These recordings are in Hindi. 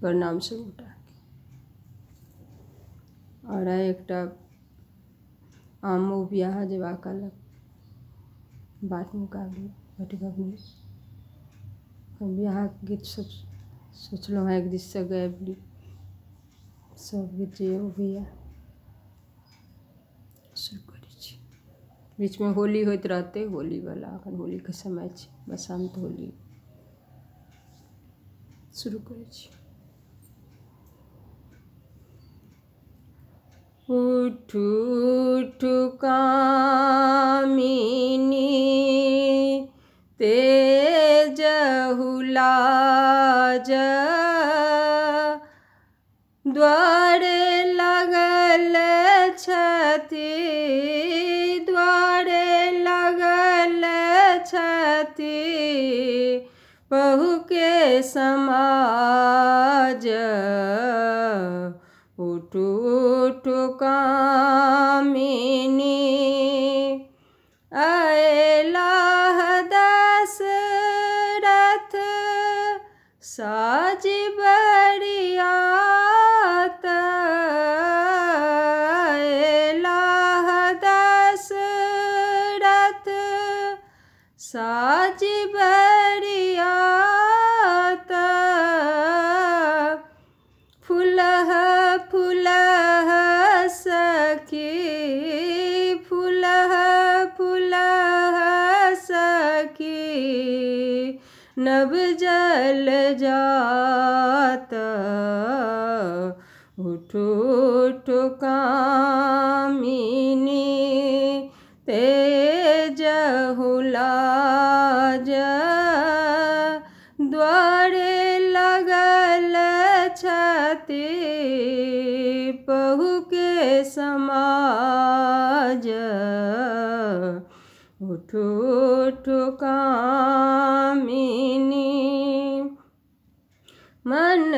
प्रणाम से उठा और एक आम ब्याह जवा कल बात मुकाबले बैठक अपनी ब्याह गीत सब सोचल है हाँ, एक दिस से गए सब गीत जे वो भी है बीच में होली होते रहते होली वाला अखन होली के समय बसंत होली शुरू करे ठूठ कामिनी जहुलाज द्वार लगल छति द्वार लगल छति बहु के समा कामिनी अलाह दस रथ साज बरियात अलाह दस रथ साज बर के नव जल जाता उठो उठो कामिनी तेज हुलाज द्वारे लगल छते पहु के समाज कामिनी मन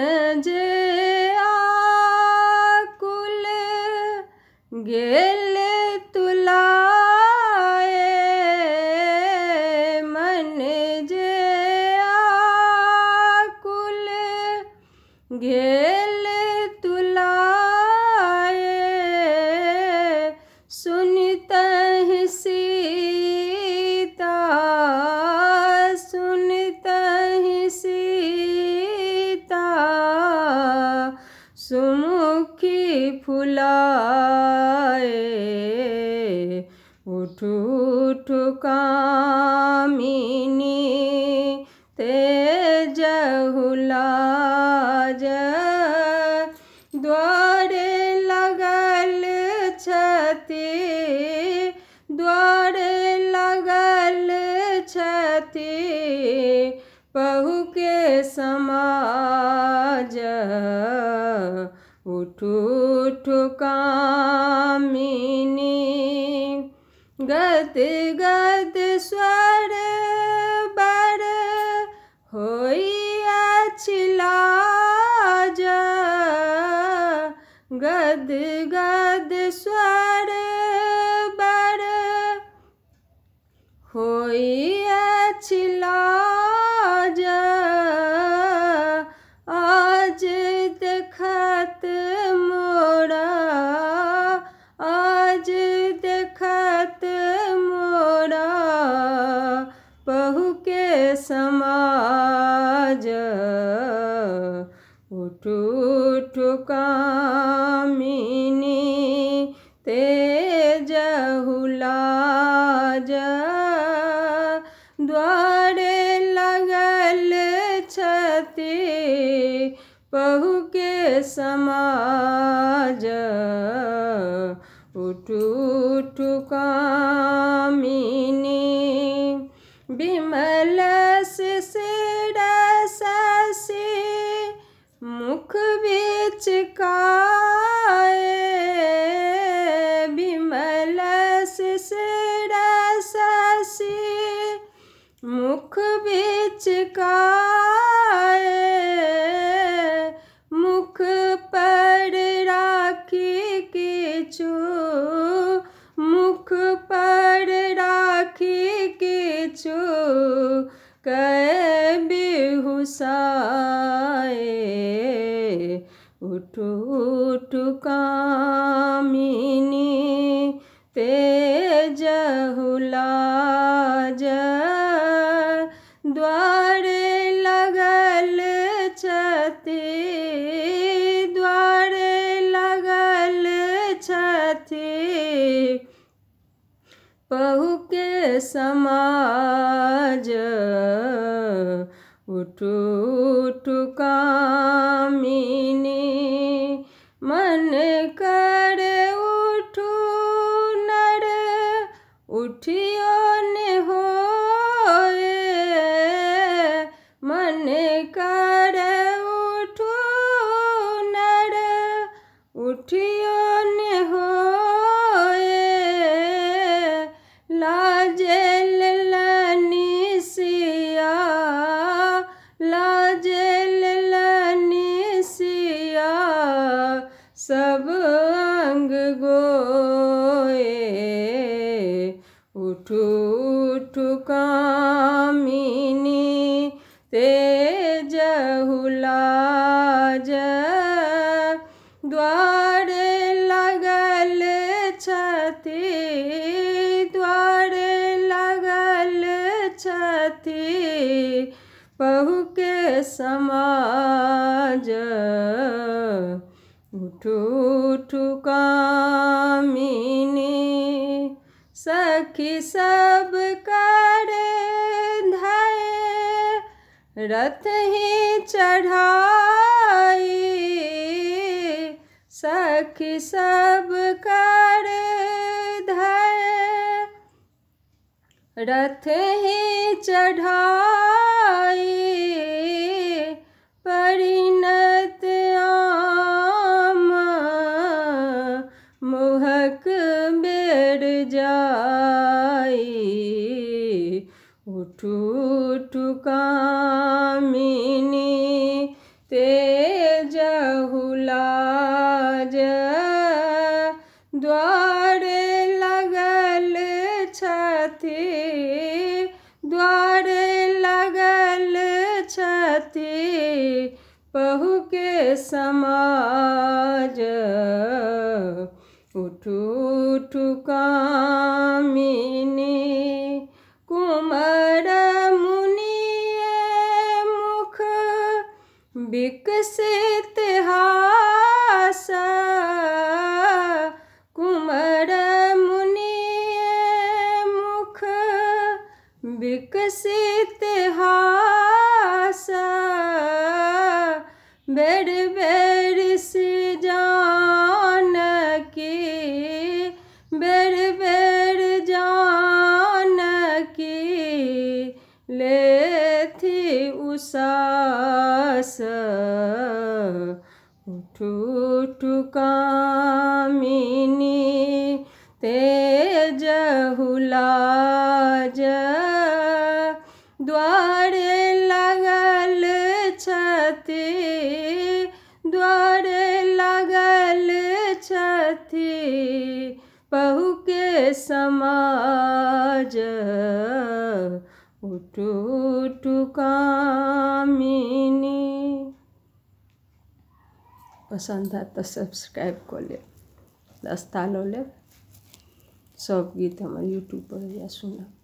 जे आकुल गेल तुलाए मन जे आकुल गेल सुमुखी फुलाए उठ उठ कामिनी तेज ठूठ कामिनी गत गत स्वर बर होइया छिलाज गद गद स्वर बर होई कामिनी तेजहुलाज द्वारे लगल छति बहु के समाज उठु उठु कामिनी विमला उठु उठु कामिनी तेज जहुलाज द्वारे लगल छथि द्वारे लगल छथि पहुके समाज टूट कामिनी मन ठूठ कामिनी तेज हुलाज द्वार लगल छति द्वार लगल छति बहु के समाज उठू उठू कामिनी सग सखी सब कर धाए रथ ही चढ़ाए सखी सब कर धाए रथ ही चढ़ाए समाज उठु उठु कामिनी ठुकामिनी तेज हुलाज द्वारे लगल छथि द्वारे लगल छथि पहु के समाज उठु टुकामिनी पसंद है तो सब्सक्राइब कर ले दस्ता लो ले सब गीत हमारे यूट्यूब पर या सुना